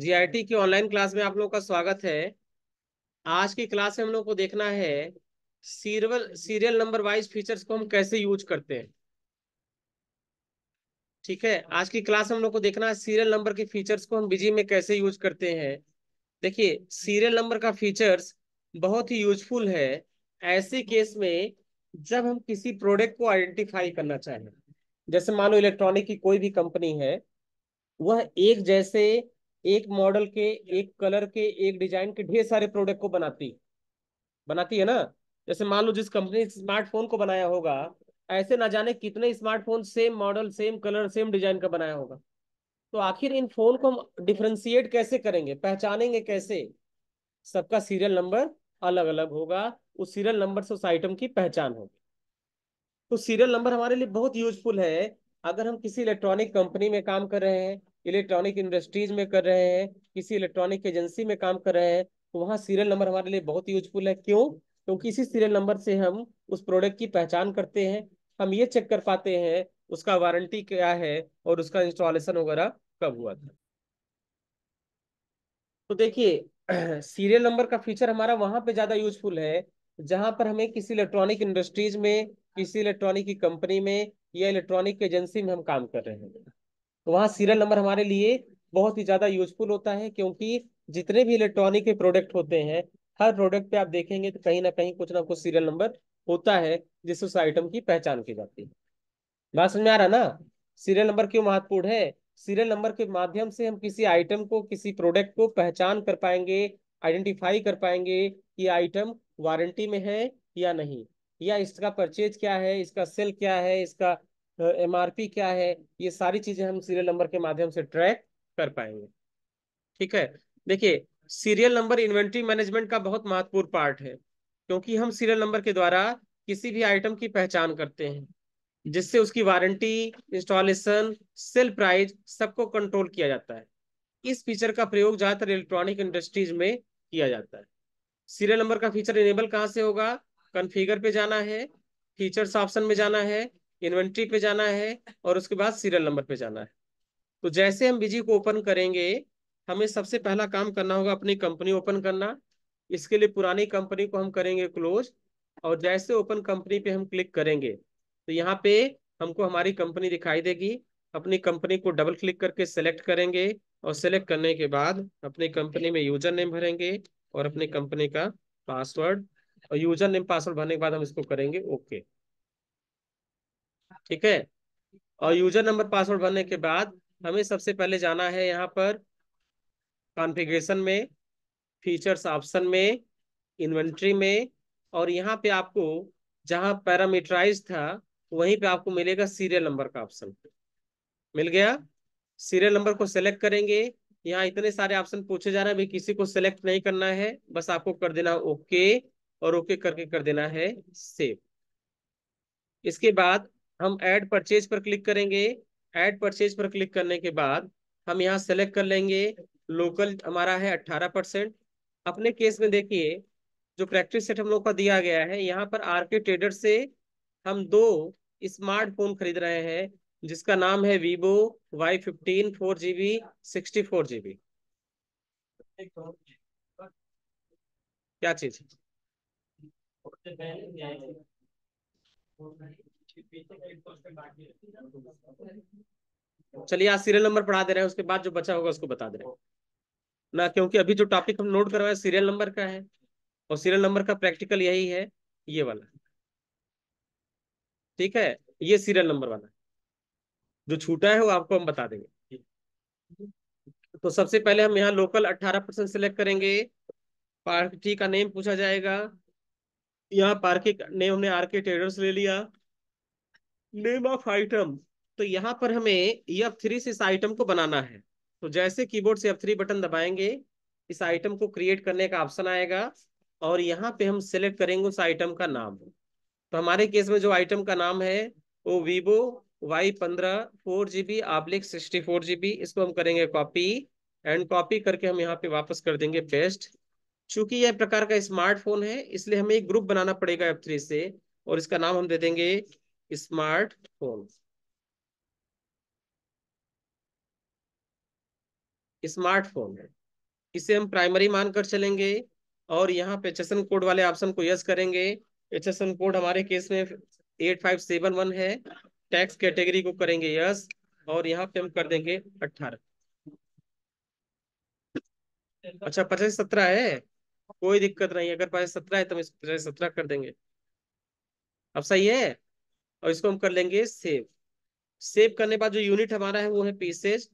GIT की online class में आप लोगों का स्वागत है आज की क्लास में हम लोग को देखना है serial serial number wise features को हम कैसे यूज करते हैं ठीक है आज की क्लास में हम लोग को देखना है सीरियल नंबर के फीचर्स को हम बिजी में कैसे यूज करते हैं देखिए सीरियल नंबर का फीचर्स बहुत ही यूजफुल है ऐसे केस में जब हम किसी प्रोडक्ट को आइडेंटिफाई करना चाहें जैसे मान लो इलेक्ट्रॉनिक की कोई भी कंपनी है वह एक जैसे एक मॉडल के एक कलर के एक डिजाइन के ढेर सारे प्रोडक्ट को बनाती बनाती है ना जैसे मान लो जिस कंपनी स्मार्टफोन को बनाया होगा ऐसे ना जाने कितने smartphone same model same colour same design का बनाया होगा तो आखिर इन फोन को हम डिफ्रेंशिएट कैसे करेंगे पहचानेंगे कैसे सबका सीरियल नंबर अलग अलग होगा उस सीरियल नंबर से उस आइटम की पहचान होगी तो सीरियल नंबर हमारे लिए बहुत यूजफुल है अगर हम किसी इलेक्ट्रॉनिक कंपनी में काम कर रहे हैं इलेक्ट्रॉनिक इंडस्ट्रीज में कर रहे हैं किसी इलेक्ट्रॉनिक एजेंसी में काम कर रहे हैं तो वहाँ सीरियल नंबर हमारे लिए बहुत यूजफुल है क्यों क्योंकि इसी सीरियल नंबर से हम उस प्रोडक्ट की पहचान करते हैं हम ये चेक कर पाते हैं उसका वारंटी क्या है और उसका इंस्टॉलेशन वगैरह कब हुआ था तो देखिए सीरियल नंबर का फीचर हमारा वहां पे ज्यादा यूजफुल है जहां पर हमें किसी इलेक्ट्रॉनिक इंडस्ट्रीज में किसी इलेक्ट्रॉनिक की कंपनी में या इलेक्ट्रॉनिक एजेंसी में हम काम कर रहे हैं तो वहाँ सीरियल नंबर हमारे लिए बहुत ही ज़्यादा यूजफुल होता है क्योंकि जितने भी इलेक्ट्रॉनिक के प्रोडक्ट होते हैं हर प्रोडक्ट पे आप देखेंगे तो कहीं ना कहीं कुछ ना कुछ सीरियल नंबर होता है जिससे उस आइटम की पहचान की जाती है बात समझ में आ रहा ना सीरियल नंबर क्यों महत्वपूर्ण है सीरियल नंबर के माध्यम से हम किसी आइटम को किसी प्रोडक्ट को पहचान कर पाएंगे आइडेंटिफाई कर पाएंगे कि आइटम वारंटी में है या नहीं या इसका परचेज क्या है इसका सेल क्या है इसका एमआरपी क्या है ये सारी चीजें हम सीरियल नंबर के माध्यम से ट्रैक कर पाएंगे ठीक है देखिए सीरियल नंबर इन्वेंट्री मैनेजमेंट का बहुत महत्वपूर्ण पार्ट है क्योंकि हम सीरियल नंबर के द्वारा किसी भी आइटम की पहचान करते हैं जिससे उसकी वारंटी इंस्टॉलेशन सेल प्राइस सबको कंट्रोल किया जाता है इस फीचर का प्रयोग ज्यादातर इलेक्ट्रॉनिक इंडस्ट्रीज में किया जाता है सीरियल नंबर का फीचर इनेबल कहाँ से होगा कन्फिगर पे जाना है फीचर्स ऑप्शन में जाना है इन्वेंट्री पे जाना है और उसके बाद सीरियल नंबर पे जाना है तो जैसे हम बिजी को ओपन करेंगे हमें सबसे पहला काम करना होगा अपनी कंपनी ओपन करना इसके लिए पुरानी कंपनी को हम करेंगे क्लोज और जैसे ओपन कंपनी पे हम क्लिक करेंगे तो यहाँ पे हमको हमारी कंपनी दिखाई देगी अपनी कंपनी को डबल क्लिक करके सेलेक्ट करेंगे और सेलेक्ट करने के बाद अपनी कंपनी में यूजर नेम भरेंगे और अपनी कंपनी का पासवर्ड और यूजर नेम पासवर्ड भरने के बाद हम इसको करेंगे ओके okay. ठीक है और यूजर नंबर पासवर्ड भरने के बाद हमें सबसे पहले जाना है यहाँ पर कॉन्फ़िगरेशन में फीचर्स ऑप्शन में इन्वेंट्री में और यहाँ पे आपको जहाँ पैरामीटराइज था वहीं पे आपको मिलेगा सीरियल नंबर का ऑप्शन मिल गया सीरियल नंबर को सेलेक्ट करेंगे यहाँ इतने सारे ऑप्शन पूछे जा रहे हैं अभी किसी को सेलेक्ट नहीं करना है बस आपको कर देना ओके और ओके करके कर देना है सेव इसके बाद हम ऐड परचेज पर क्लिक करेंगे ऐड परचेज पर क्लिक करने के बाद हम यहाँ सेलेक्ट कर लेंगे लोकल हमारा है अट्ठारह परसेंट अपने केस में देखिए जो प्रैक्टिस सेट हम लोग का दिया गया है यहाँ पर आर के ट्रेडर से हम दो स्मार्टफोन खरीद रहे हैं जिसका नाम है Vivo Y fifteen four GB sixty four GB क्या चीज चलिए आज सीरियल नंबर पढ़ा दे रहे हैं उसके बाद जो बचा होगा उसको बता दे रहे हैं ना क्योंकि अभी जो टॉपिक हम नोट करवाए सीरियल नंबर का है और सीरियल नंबर का प्रैक्टिकल यही है ये वाला ठीक है ये सीरियल नंबर वाला जो छूटा है वो आपको हम बता देंगे तो सबसे पहले हम यहाँ लोकल 18 परसेंट सिलेक्ट करेंगे पार्टी का नेम पूछा जाएगा यहाँ पार्किंग नेम हमने आर के ट्रेडर्स ले लिया नेम ऑफ आइटम तो यहाँ पर हमें एफ थ्री से इस आइटम को बनाना है तो जैसे कीबोर्ड से एफ थ्री बटन दबाएंगे इस आइटम को क्रिएट करने का ऑप्शन आएगा और यहाँ पे हम सिलेक्ट करेंगे उस आइटम का नाम तो हमारे केस में जो आइटम का नाम है वो वीवो वाई पंद्रह four G B oblique sixty four G B इसको हम करेंगे कॉपी एंड कॉपी करके हम यहाँ पे वापस कर देंगे पेस्ट चूंकि यह प्रकार का स्मार्टफोन है इसलिए हमें एक ग्रुप बनाना पड़ेगा एफ थ्री से और इसका नाम हम दे देंगे स्मार्टफोन स्मार्टफोन है इसे हम प्राइमरी मानकर चलेंगे और यहाँ पे एचएसएन कोड वाले ऑप्शन को यस करेंगे एचएसएन कोड हमारे केस में एट फाइव सेवन वन है टैक्स कैटेगरी को करेंगे यस और यहाँ पे हम कर देंगे अठारह अच्छा पचास सत्रह है कोई दिक्कत नहीं अगर पचास सत्रह है तो हम पचास सत्रह कर देंगे अब सही है और इसको हम कर लेंगे सेव सेव करने बाद जो यूनिट हमारा है वो है पीसेज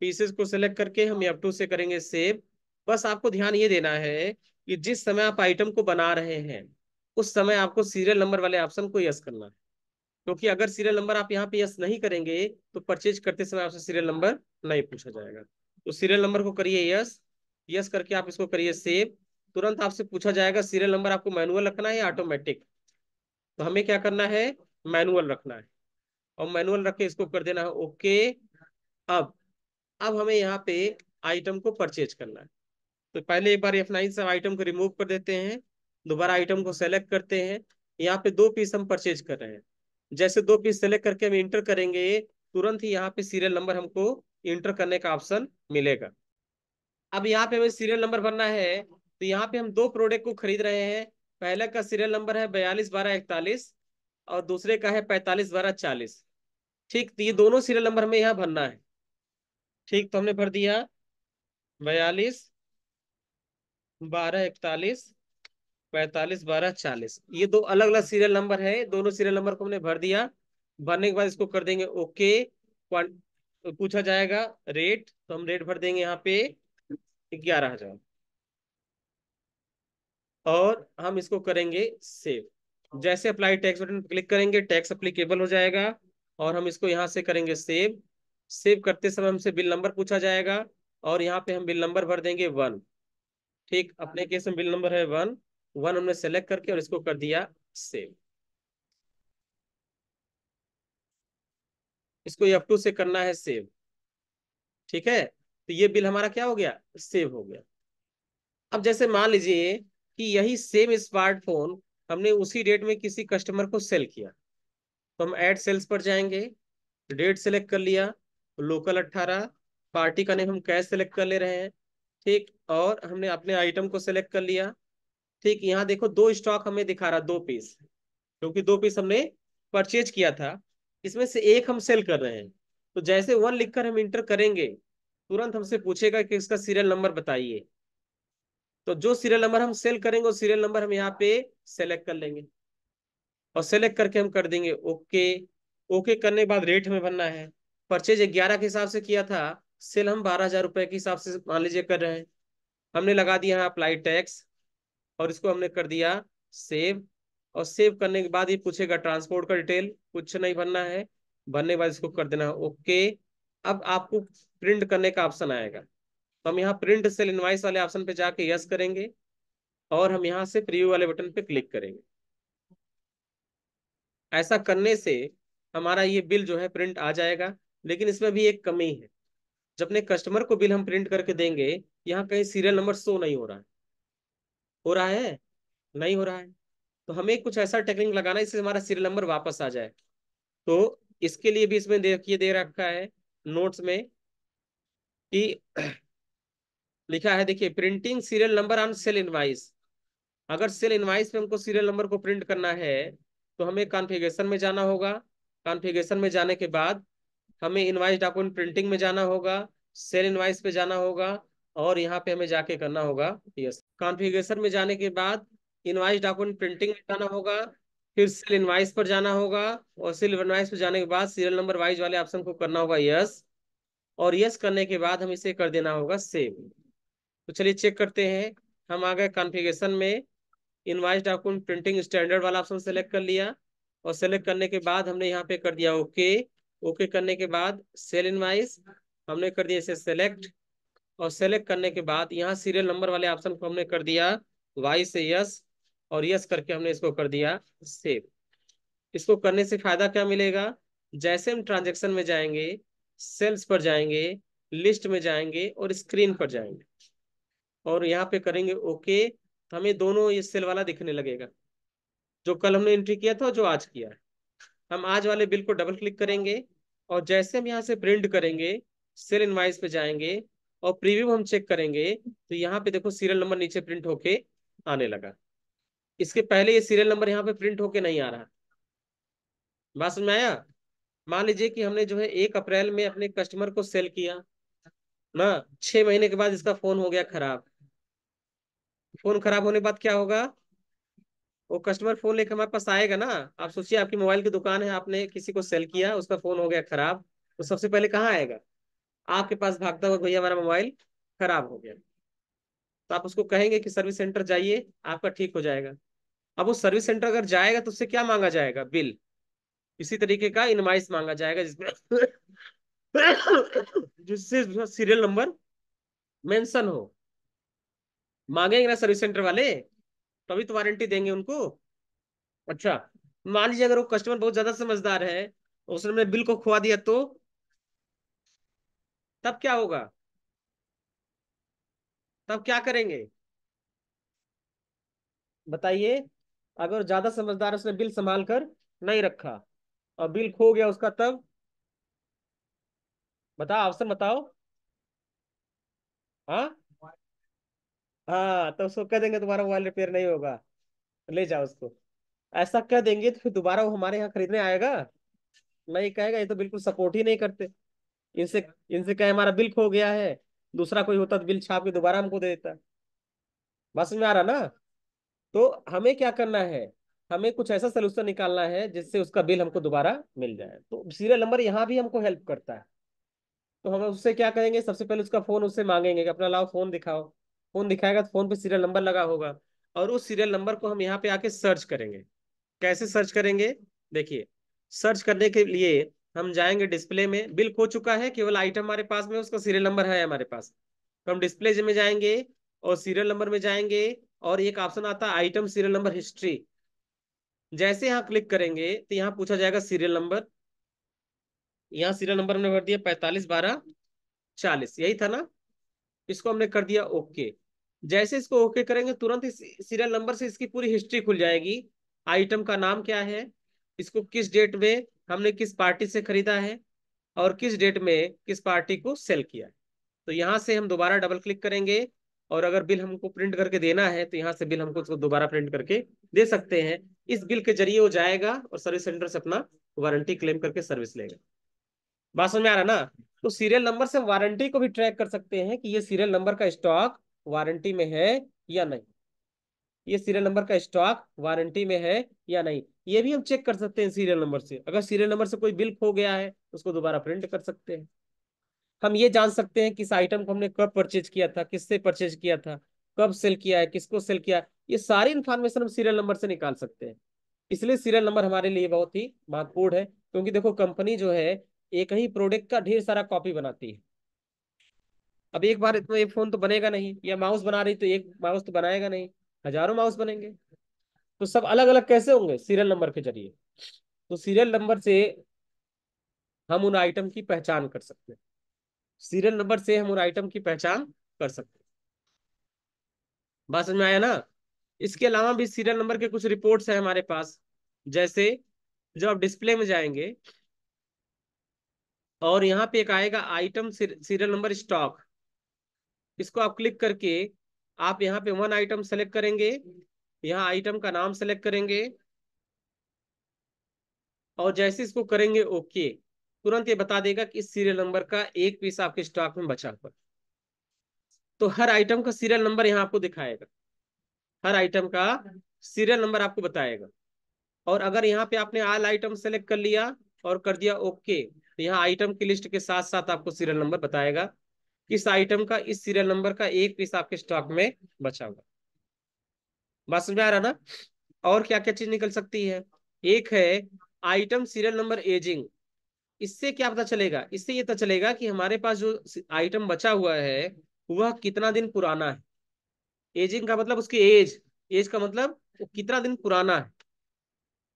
पीसेज को सिलेक्ट करके हम एफ टू से करेंगे सेव बस आपको ध्यान ये देना है कि जिस समय आप आइटम को बना रहे हैं उस समय आपको सीरियल नंबर वाले ऑप्शन को यस करना है क्योंकि तो अगर सीरियल नंबर आप यहाँ पे यस नहीं करेंगे तो परचेज करते समय आपसे सीरियल नंबर नहीं पूछा जाएगा तो सीरियल नंबर को करिए यस यस करके आप इसको करिए सेव तुरंत आपसे पूछा जाएगा सीरियल नंबर आपको मैनुअल रखना है या ऑटोमेटिक तो हमें क्या करना है मैनुअल रखना है और मैनुअल रख के इसको कर देना है ओके अब अब हमें यहाँ पे आइटम को परचेज करना है तो पहले एक बार एफ नाइन से आइटम को रिमूव कर देते हैं दोबारा आइटम को सेलेक्ट करते हैं यहाँ पे दो पीस हम परचेज कर रहे हैं जैसे दो पीस सेलेक्ट करके हम इंटर करेंगे तुरंत ही यहाँ पे सीरियल नंबर हमको इंटर करने का ऑप्शन मिलेगा अब यहाँ पे हमें सीरियल नंबर भरना है तो यहाँ पे हम दो प्रोडक्ट को खरीद रहे हैं पहला का सीरियल नंबर है बयालीस बारह इकतालीस और दूसरे का है पैंतालीस बारह चालीस ठीक तो ये हम्म। दोनों सीरियल नंबर हमें यहाँ भरना है ठीक तो हमने भर दिया बयालीस बारह इकतालीस पैतालीस बारह चालीस ये दो अलग अलग सीरियल नंबर है दोनों सीरियल नंबर को हमने भर दिया भरने के बाद इसको कर देंगे ओके पूछा जाएगा रेट तो हम रेट भर देंगे यहाँ पे ग्यारह हजार और हम इसको करेंगे सेव जैसे अप्लाई टैक्स बटन पर क्लिक करेंगे टैक्स अप्लीकेबल हो जाएगा और हम इसको यहाँ से करेंगे सेव सेव करते समय हमसे बिल नंबर पूछा जाएगा और यहाँ पे हम बिल नंबर भर देंगे वन ठीक अपने केस में बिल नंबर है वन वन हमने सेलेक्ट करके और इसको कर दिया सेव इसको एफ टू से करना है सेव ठीक है तो ये बिल हमारा क्या हो गया सेव हो गया अब जैसे मान लीजिए कि यही सेम स्मार्टफोन हमने उसी डेट में किसी कस्टमर को सेल किया तो हम एड सेल्स पर जाएंगे डेट सेलेक्ट कर लिया लोकल अट्ठारह पार्टी का नेम हम कैश सेलेक्ट कर ले रहे हैं ठीक और हमने अपने आइटम को सेलेक्ट कर लिया ठीक यहाँ देखो दो स्टॉक हमें दिखा रहा दो पीस क्योंकि दो पीस हमने परचेज किया था इसमें से एक हम सेल कर रहे हैं तो जैसे वन लिखकर हम इंटर करेंगे तुरंत हमसे पूछेगा कि इसका सीरियल नंबर बताइए तो जो सीरियल नंबर हम सेल करेंगे वो सीरियल नंबर हम यहाँ पे सेलेक्ट कर लेंगे और सेलेक्ट करके हम कर देंगे ओके ओके करने के बाद रेट हमें भरना है परचेज ग्यारह के हिसाब से किया था सेल हम बारह हजार रुपए के हिसाब से मान लीजिए कर रहे हैं हमने लगा दिया है अप्लाई टैक्स और इसको हमने कर दिया सेव और सेव करने के बाद ये पूछेगा ट्रांसपोर्ट का डिटेल कुछ नहीं भरना है भरने के बाद इसको कर देना है ओके अब आपको प्रिंट करने का ऑप्शन आएगा तो हम यहाँ प्रिंट सेल इनवाइस वाले ऑप्शन पे जाके यस करेंगे और हम यहाँ से प्रीव्यू वाले बटन पे क्लिक करेंगे ऐसा करने से हमारा ये बिल जो है प्रिंट आ जाएगा लेकिन इसमें भी एक कमी है जब अपने कस्टमर को बिल हम प्रिंट करके देंगे यहाँ कहीं सीरियल नंबर शो नहीं हो रहा है हो रहा है नहीं हो रहा है तो हमें कुछ ऐसा टेक्निक लगाना है इससे हमारा सीरियल नंबर वापस आ जाए तो इसके लिए भी इसमें देखिए दे रखा है नोट्स में कि लिखा है देखिए printing serial number on sale invoice अगर सेल इनवाइस में हमको सीरियल नंबर को प्रिंट करना है तो हमें कॉन्फ़िगरेशन में जाना होगा कॉन्फ़िगरेशन में जाने के बाद हमें इनवाइस डॉक्यूमेंट प्रिंटिंग में जाना होगा सेल इनवाइस पे जाना होगा और यहाँ पे हमें जाके करना होगा यस कॉन्फ़िगरेशन में जाने के बाद इनवाइस डॉक्यूमेंट प्रिंटिंग में जाना होगा फिर सेल इनवाइस पर जाना होगा और सेल इनवाइस पर जाने के बाद सीरियल नंबर वाइज वाले ऑप्शन को करना होगा यस और यस करने के बाद हम इसे कर देना होगा सेव तो चलिए चेक करते हैं हम आ गए कॉन्फ़िगरेशन में इनवाइस डॉक्यूमेंट प्रिंटिंग स्टैंडर्ड वाला ऑप्शन सेलेक्ट कर लिया और सेलेक्ट करने के बाद हमने यहाँ पे कर दिया ओके ओके करने के बाद सेल इनवाइस हमने कर दिया इसे सेलेक्ट और सेलेक्ट करने के बाद यहाँ सीरियल नंबर वाले ऑप्शन को हमने कर दिया वाई से यस और यस करके हमने इसको कर दिया सेव इसको करने से फायदा क्या मिलेगा जैसे हम ट्रांजेक्शन में जाएंगे सेल्स पर जाएंगे लिस्ट में जाएंगे और स्क्रीन पर जाएंगे और यहाँ पे करेंगे ओके तो हमें दोनों ये सेल वाला दिखने लगेगा जो कल हमने एंट्री किया था जो आज किया है हम आज वाले बिल को डबल क्लिक करेंगे और जैसे हम यहाँ से प्रिंट करेंगे सेल इनवाइस पे जाएंगे और प्रीव्यू हम चेक करेंगे तो यहाँ पे देखो सीरियल नंबर नीचे प्रिंट होके आने लगा इसके पहले ये सीरियल नंबर यहाँ पे प्रिंट होके नहीं आ रहा बात समझ में आया मान लीजिए कि हमने जो है एक अप्रैल में अपने कस्टमर को सेल किया ना छह महीने के बाद इसका फोन हो गया खराब फोन खराब होने के बाद क्या होगा वो कस्टमर फोन लेकर हमारे पास आएगा ना आप सोचिए आपकी मोबाइल की दुकान है आपने किसी को सेल किया उसका फोन हो गया खराब तो सबसे पहले कहाँ आएगा आपके पास भागता हुआ भैया हमारा मोबाइल खराब हो गया तो आप उसको कहेंगे कि सर्विस सेंटर जाइए आपका ठीक हो जाएगा अब वो सर्विस सेंटर अगर जाएगा तो उससे क्या मांगा जाएगा बिल इसी तरीके का इनवाइस मांगा जाएगा जिसमें जिससे सीरियल नंबर मेंशन हो मांगेंगे ना सर्विस सेंटर वाले तभी तो वारंटी देंगे उनको अच्छा मान लीजिए अगर वो कस्टमर बहुत ज्यादा समझदार है उसने बिल को खुआ दिया तो तब क्या होगा तब क्या करेंगे बताइए अगर ज्यादा समझदार उसने बिल संभाल कर नहीं रखा और बिल खो गया उसका तब बताओ अवसर बताओ हाँ हाँ तो उसको कह देंगे तुम्हारा मोबाइल रिपेयर नहीं होगा ले जाओ उसको ऐसा कह देंगे तो फिर दोबारा वो हमारे यहाँ खरीदने आएगा नहीं कहेगा ये तो बिल्कुल सपोर्ट ही नहीं करते इनसे इनसे कहे हमारा बिल खो गया है दूसरा कोई होता तो बिल छाप के दोबारा हमको दे देता बस में आ रहा ना तो हमें क्या करना है हमें कुछ ऐसा सोल्यूशन निकालना है जिससे उसका बिल हमको दोबारा मिल जाए तो सीरियल नंबर यहाँ भी हमको हेल्प करता है तो हम उससे क्या करेंगे सबसे पहले उसका फोन उससे मांगेंगे कि अपना लाओ फोन दिखाओ फोन दिखाएगा तो फोन पे सीरियल नंबर लगा होगा और उस सीरियल नंबर को हम यहाँ पे आके सर्च करेंगे कैसे सर्च करेंगे देखिए सर्च करने के लिए हम जाएंगे डिस्प्ले में बिल खो चुका है केवल आइटम हमारे पास में उसका सीरियल नंबर है हमारे पास तो हम डिस्प्ले में जाएंगे और सीरियल नंबर में जाएंगे और एक ऑप्शन आता है आइटम सीरियल नंबर हिस्ट्री जैसे यहाँ क्लिक करेंगे तो यहाँ पूछा जाएगा सीरियल नंबर यहाँ सीरियल नंबर हमने भर दिया पैंतालीस बारह चालीस यही था ना इसको हमने कर दिया ओके जैसे इसको ओके करेंगे तुरंत इस सीरियल नंबर से इसकी पूरी हिस्ट्री खुल जाएगी आइटम का नाम क्या है इसको किस डेट में हमने किस पार्टी से खरीदा है और किस डेट में किस पार्टी को सेल किया है तो यहाँ से हम दोबारा डबल क्लिक करेंगे और अगर बिल हमको प्रिंट करके देना है तो यहाँ से बिल हमको उसको दोबारा प्रिंट करके दे सकते हैं इस बिल के जरिए वो जाएगा और सर्विस सेंटर से अपना वारंटी क्लेम करके सर्विस लेगा बात समझ में आ रहा ना तो सीरियल नंबर से वारंटी को भी ट्रैक कर सकते हैं कि ये सीरियल नंबर का स्टॉक वारंटी में है या नहीं ये सीरियल नंबर का स्टॉक वारंटी में है या नहीं ये भी हम चेक कर सकते हैं सीरियल नंबर से अगर सीरियल नंबर से कोई बिल खो गया है उसको दोबारा प्रिंट कर सकते हैं हम ये जान सकते हैं किस आइटम को हमने कब परचेज किया था किससे परचेज किया था कब सेल किया है किसको सेल किया है ये सारी इन्फॉर्मेशन हम सीरियल नंबर से निकाल सकते हैं इसलिए सीरियल नंबर हमारे लिए बहुत ही महत्वपूर्ण है क्योंकि देखो कंपनी जो है एक ही प्रोडक्ट का ढेर सारा कॉपी बनाती है अब एक बार इतना ये फोन तो बनेगा नहीं या माउस बना रही तो एक माउस तो बनाएगा नहीं हजारों माउस बनेंगे तो सब अलग अलग कैसे होंगे सीरियल नंबर के जरिए तो सीरियल नंबर से हम उन आइटम की पहचान कर सकते हैं सीरियल नंबर से हम उन आइटम की पहचान कर सकते हैं बात समझ में आया ना इसके अलावा भी सीरियल नंबर के कुछ रिपोर्ट्स हैं हमारे पास जैसे जब आप डिस्प्ले में जाएंगे और यहाँ पे एक आएगा आइटम सीरियल नंबर स्टॉक इसको आप क्लिक करके आप यहाँ पे वन आइटम सेलेक्ट करेंगे यहाँ आइटम का नाम सेलेक्ट करेंगे और जैसे इसको करेंगे ओके तुरंत ये बता देगा कि इस सीरियल नंबर का एक पीस आपके स्टॉक में बचा हुआ तो हर आइटम का सीरियल नंबर यहाँ आपको दिखाएगा हर आइटम का सीरियल नंबर आपको बताएगा और अगर यहाँ पे आपने आल आइटम सेलेक्ट कर लिया और कर दिया ओके तो यहाँ आइटम की लिस्ट के साथ साथ आपको सीरियल नंबर बताएगा किस आइटम का इस सीरियल नंबर का एक पीस आपके स्टॉक में बचा हुआ बात समझ आ रहा ना और क्या क्या चीज निकल सकती है एक है आइटम सीरियल नंबर एजिंग इससे क्या पता चलेगा इससे ये पता चलेगा कि हमारे पास जो आइटम बचा हुआ है वह कितना दिन पुराना है एजिंग का मतलब उसकी एज एज का मतलब कितना दिन पुराना है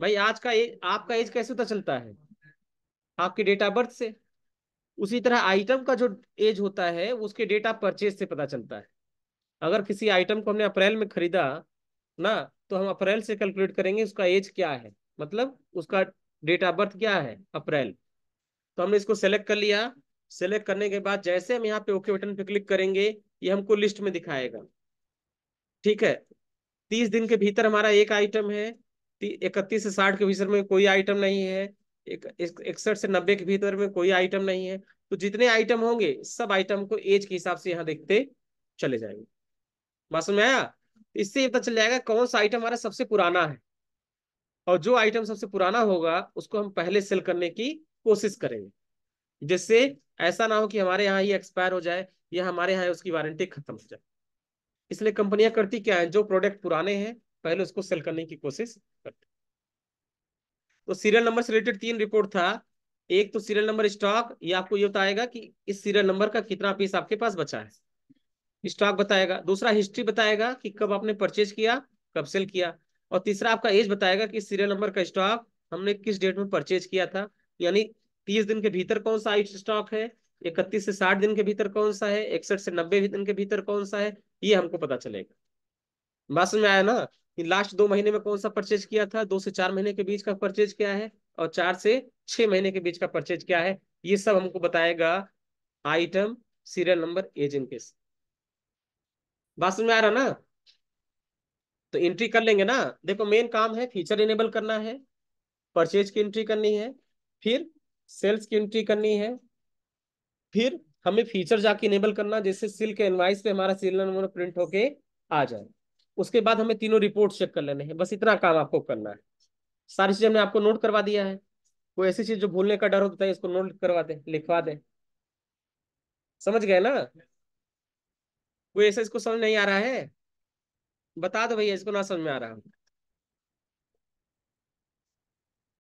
भाई आज का एज आपका एज कैसे पता चलता है आपके डेट ऑफ बर्थ से उसी तरह आइटम का जो एज होता है उसके डेट ऑफ परचेज से पता चलता है अगर किसी आइटम को हमने अप्रैल में खरीदा ना तो हम अप्रैल से कैलकुलेट करेंगे उसका एज क्या है मतलब उसका डेट ऑफ बर्थ क्या है अप्रैल तो हमने इसको सेलेक्ट कर लिया सेलेक्ट करने के बाद जैसे हम यहाँ पे ओके बटन पे क्लिक करेंगे ये हमको लिस्ट में दिखाएगा ठीक है तीस दिन के भीतर हमारा एक आइटम है इकतीस से साठ के भीतर में कोई आइटम नहीं है इकसठ से नब्बे के भीतर में कोई आइटम नहीं है तो जितने आइटम होंगे सब आइटम को एज के हिसाब से यहाँ देखते चले जाएंगे बात समझ में आया इससे ये पता चल जाएगा कौन सा आइटम हमारा सबसे पुराना है और जो आइटम सबसे पुराना होगा उसको हम पहले सेल करने की कोशिश करेंगे जिससे ऐसा ना हो कि हमारे यहाँ ही एक्सपायर हो जाए या हमारे यहाँ उसकी वारंटी खत्म हो जाए इसलिए कंपनियां करती क्या है जो प्रोडक्ट पुराने हैं पहले उसको सेल करने की कोशिश करती तो सीरियल नंबर से रिलेटेड तीन रिपोर्ट था एक तो सीरियल नंबर स्टॉक ये आपको ये बताएगा कि इस सीरियल नंबर का कितना पीस आपके पास बचा है स्टॉक बताएगा दूसरा हिस्ट्री बताएगा कि कब आपने परचेज किया कब सेल किया और तीसरा आपका एज बताएगा कि सीरियल नंबर का स्टॉक हमने किस डेट में परचेज किया था यानी तीस दिन के भीतर कौन सा स्टॉक है इकतीस से साठ दिन के भीतर कौन सा है इकसठ से नब्बे दिन के भीतर कौन सा है ये हमको पता चलेगा बात समझ में आया ना कि लास्ट दो महीने में कौन सा परचेज किया था दो से चार महीने के बीच का परचेज क्या है और चार से छह महीने के बीच का परचेज क्या है ये सब हमको बताएगा item serial number agent case बात समझ में आ रहा ना तो एंट्री कर लेंगे ना देखो मेन काम है फीचर इनेबल करना है परचेज की एंट्री करनी है फिर सेल्स की एंट्री करनी है फिर हमें फीचर जाके इनेबल करना जैसे सिल के एनवाइस पे हमारा सीरियल नंबर प्रिंट होके आ जाए उसके बाद हमें तीनों रिपोर्ट चेक कर लेने हैं बस इतना काम आपको करना है सारी चीज हमने आपको नोट करवा दिया है कोई ऐसी चीज जो भूलने का डर होता तो है इसको नोट करवा दे लिखवा दे समझ गए ना कोई ऐसा इसको समझ नहीं आ रहा है बता दो भैया इसको ना समझ में आ रहा है